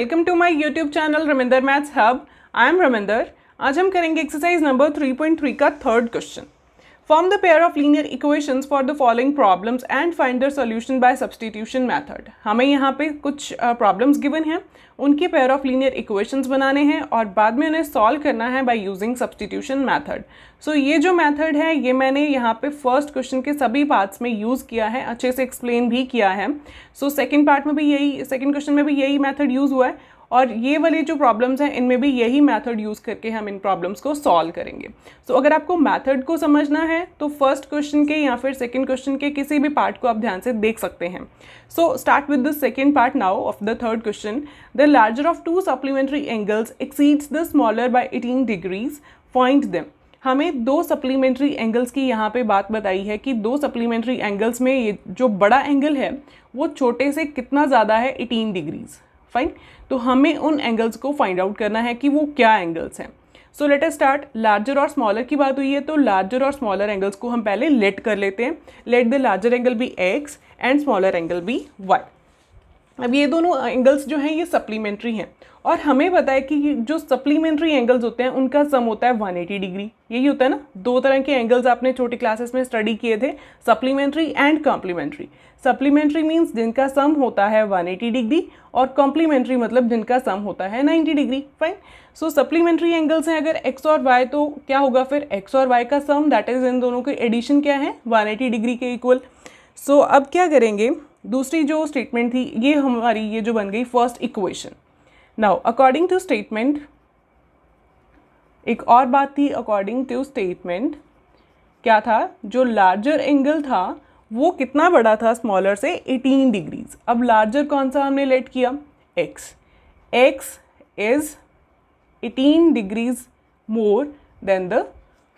Welcome to my YouTube channel Raminder maths hub I am Raminder आज हम करेंगे एक्सरसाइज नंबर 3.3 का third question Form the pair of linear equations for the following problems and find their solution by substitution method. हमें यहाँ पे कुछ problems given हैं उनके pair of linear equations बनाने हैं और बाद में उन्हें solve करना है by using substitution method. So ये जो method है ये मैंने यहाँ पे first question के सभी parts में use किया है अच्छे से explain भी किया है So second part में भी यही second question में भी यही method use हुआ है और ये वाली जो प्रॉब्लम्स हैं इनमें भी यही मैथड यूज़ करके हम इन प्रॉब्लम्स को सॉल्व करेंगे सो so, अगर आपको मैथड को समझना है तो फर्स्ट क्वेश्चन के या फिर सेकेंड क्वेश्चन के किसी भी पार्ट को आप ध्यान से देख सकते हैं so start with the second part now of the third question the larger of two supplementary angles exceeds the smaller by eighteen degrees point दम हमें दो सप्लीमेंट्री एंगल्स की यहाँ पे बात बताई है कि दो सप्लीमेंट्री एंगल्स में ये जो बड़ा एंगल है वो छोटे से कितना ज़्यादा है एटीन डिग्रीज़ फाइन तो हमें उन एंगल्स को फाइंड आउट करना है कि वो क्या एंगल्स हैं so let's start larger और स्मॉलर की बात हुई है तो लार्जर और स्मॉलर एंगल्स को हम पहले लेट कर लेते हैं let the larger angle be X and smaller angle be Y अब ये दोनों एंगल्स जो हैं ये सप्लीमेंट्री हैं और हमें पता है कि जो सप्लीमेंट्री एंगल्स होते हैं उनका सम होता है 180 डिग्री यही होता है ना दो तरह के एंगल्स आपने छोटी क्लासेस में स्टडी किए थे supplementary and complementary supplementary means जिनका सम होता है 180 डिग्री और कॉम्प्लीमेंट्री मतलब जिनका सम होता है 90 degree fine so supplementary angles हैं अगर एक्स और वाई तो क्या होगा फिर एक्स और वाई का सम दैट इज इन दोनों के एडिशन क्या है वन डिग्री के इक्वल सो so, अब क्या करेंगे दूसरी जो स्टेटमेंट थी ये हमारी ये जो बन गई first equation now according to statement एक और बात थी अकॉर्डिंग टू स्टेटमेंट क्या था जो लार्जर एंगल था वो कितना बड़ा था स्मॉलर से 18 डिग्रीज अब लार्जर कौन सा हमने लेट किया x x is 18 degrees more than the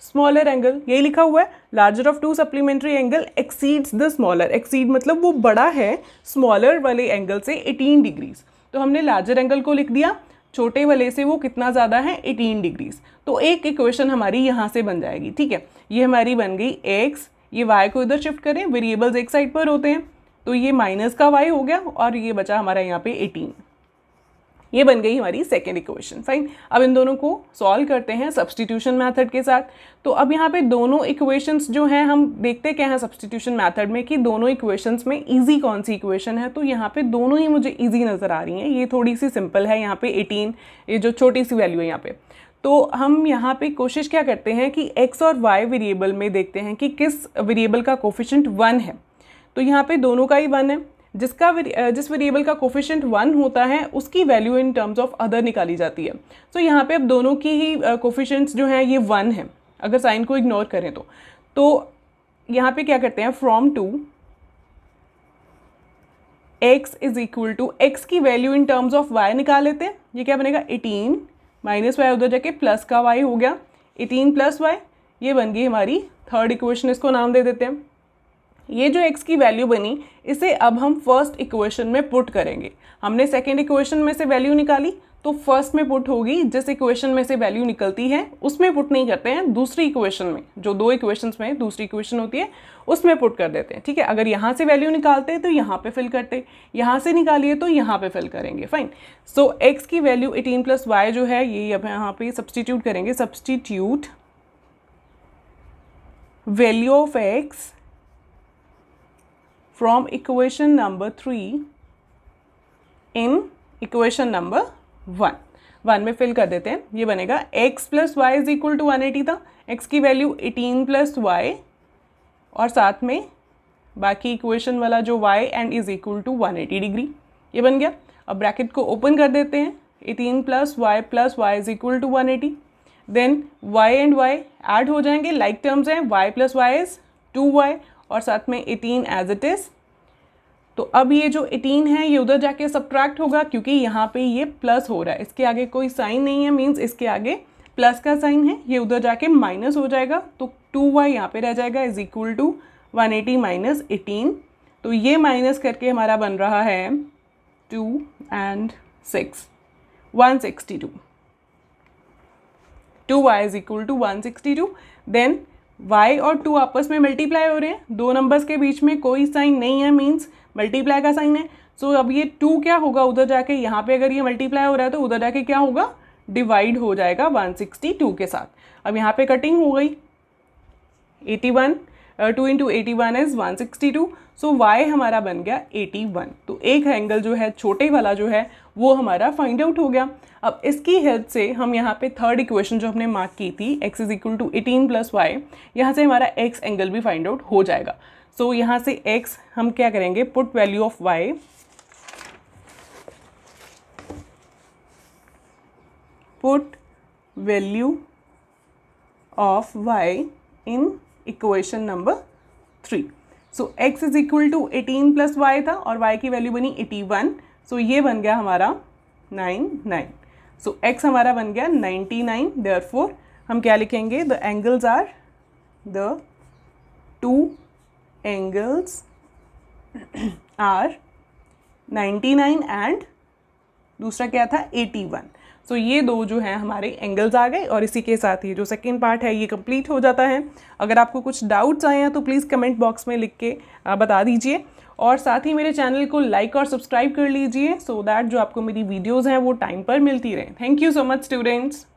smaller angle ये लिखा हुआ है larger of two supplementary angle exceeds the smaller exceed मतलब वो बड़ा है स्मॉलर वाले एंगल से 18 डिग्रीज तो हमने लार्जर एंगल को लिख दिया छोटे वाले से वो कितना ज़्यादा है 18 डिग्रीज तो एक इक्वेशन हमारी यहाँ से बन जाएगी ठीक है ये हमारी बन गई एक्स ये वाई को इधर शिफ्ट करें वेरिएबल्स एक साइड पर होते हैं तो ये माइनस का वाई हो गया और ये बचा हमारा यहाँ पे एटीन ये बन गई हमारी सेकेंड इक्वेशन फाइन अब इन दोनों को सॉल्व करते हैं सब्सटीट्यूशन मैथड के साथ तो अब यहाँ पे दोनों इक्वेशंस जो हैं हम देखते क्या हैं सब्सटीट्यूशन मैथड में कि दोनों इक्वेशंस में ईजी कौन सी इक्वेशन है तो यहाँ पे दोनों ही मुझे ईजी नज़र आ रही हैं ये थोड़ी सी सिंपल है यहाँ पे एटीन ये जो छोटी सी वैल्यू है यहाँ पे तो हम यहाँ पे कोशिश क्या करते हैं कि एक्स और वाई वेरिएबल में देखते हैं कि किस वेरिएबल का कोफिशेंट वन है तो यहाँ पर दोनों का ही वन है जिसका जिस वेरिएबल का कोफिशेंट वन होता है उसकी value in terms of other निकाली जाती है सो तो so, यहाँ पे अब दोनों की ही कोफिशेंट्स जो हैं ये वन है अगर साइन को इग्नोर करें तो तो यहाँ पे क्या करते हैं from two x is equal to x की value in terms of y निकाल लेते हैं ये क्या बनेगा एटीन माइनस वाई उधर जाके प्लस का वाई हो गया एटीन प्लस वाई ये बन गई हमारी थर्ड इक्वेशन इसको नाम दे देते हैं ये जो x की वैल्यू बनी इसे अब हम फर्स्ट इक्वेशन में पुट करेंगे हमने सेकेंड इक्वेशन में से वैल्यू निकाली तो फर्स्ट में पुट होगी जिस इक्वेशन में से वैल्यू निकलती है उसमें पुट नहीं करते हैं दूसरी इक्वेशन में जो दो इक्वेशन में दूसरी इक्वेशन होती है उसमें पुट कर देते हैं ठीक है अगर यहाँ से वैल्यू निकालते हैं तो यहाँ पे फिल करते यहाँ से निकालिए तो यहाँ पे फिल करेंगे फाइन सो एक्स की वैल्यू एटीन प्लस वाई जो है ये अब यहाँ पर सब्सटीट्यूट करेंगे substitute value of x from equation number 3 in equation number 1. One में फिल कर देते हैं ये बनेगा x plus y is equal to one eighty था x की वैल्यू एटीन प्लस वाई और साथ में बाकी इक्वेशन वाला जो y and is equal to one eighty degree ये बन गया अब ब्रैकेट को ओपन कर देते हैं eighteen plus y plus y is equal to one eighty then y and y add हो जाएंगे लाइक like टर्म्स हैं y plus y is two y और साथ में एटीन एज इट इज़ तो अब ये जो एटीन है ये उधर जाके सब्ट्रैक्ट होगा क्योंकि यहाँ पे ये प्लस हो रहा है इसके आगे कोई साइन नहीं है मीन्स इसके आगे प्लस का साइन है ये उधर जाके माइनस हो जाएगा तो टू वाई यहाँ पर रह जाएगा is equal to one eighty minus eighteen तो ये माइनस करके हमारा बन रहा है two and six one sixty two two y is equal to one sixty two then y और टू आपस में मल्टीप्लाई हो रहे हैं दो नंबर्स के बीच में कोई साइन नहीं है मीन्स मल्टीप्लाई का साइन है सो so, अब ये टू क्या होगा उधर जाके यहाँ पे अगर ये मल्टीप्लाई हो रहा है तो उधर जाके क्या होगा डिवाइड हो जाएगा 162 के साथ अब यहाँ पे कटिंग हो गई 81 two into eighty one is one sixty two so y हमारा बन गया एटी वन तो एक एंगल जो है छोटे वाला जो है वो हमारा फाइंड आउट हो गया अब इसकी हेल्प से हम यहाँ पे थर्ड इक्वेशन जो हमने मार्क की थी x is equal to eighteen plus y यहाँ से हमारा एक्स एंगल भी फाइंड आउट हो जाएगा सो so, यहाँ से एक्स हम क्या करेंगे put value of y put value of y in equation number three so x is equal to eighteen plus y था और y की वैल्यू बनी एटी वन सो ये बन गया हमारा नाइन नाइन सो x हमारा बन गया नाइन्टी नाइन देयर फोर हम क्या लिखेंगे the angles are the two angles are 99 and दूसरा क्या था 81 सो तो ये दो जो हैं हमारे एंगल्स आ गए और इसी के साथ ये जो सेकेंड पार्ट है ये कम्प्लीट हो जाता है अगर आपको कुछ डाउट्स आए हैं तो प्लीज़ कमेंट बॉक्स में लिख के बता दीजिए और साथ ही मेरे चैनल को लाइक और सब्सक्राइब कर लीजिए सो so दैट जो आपको मेरी वीडियोज़ हैं वो टाइम पर मिलती रहें thank you so much students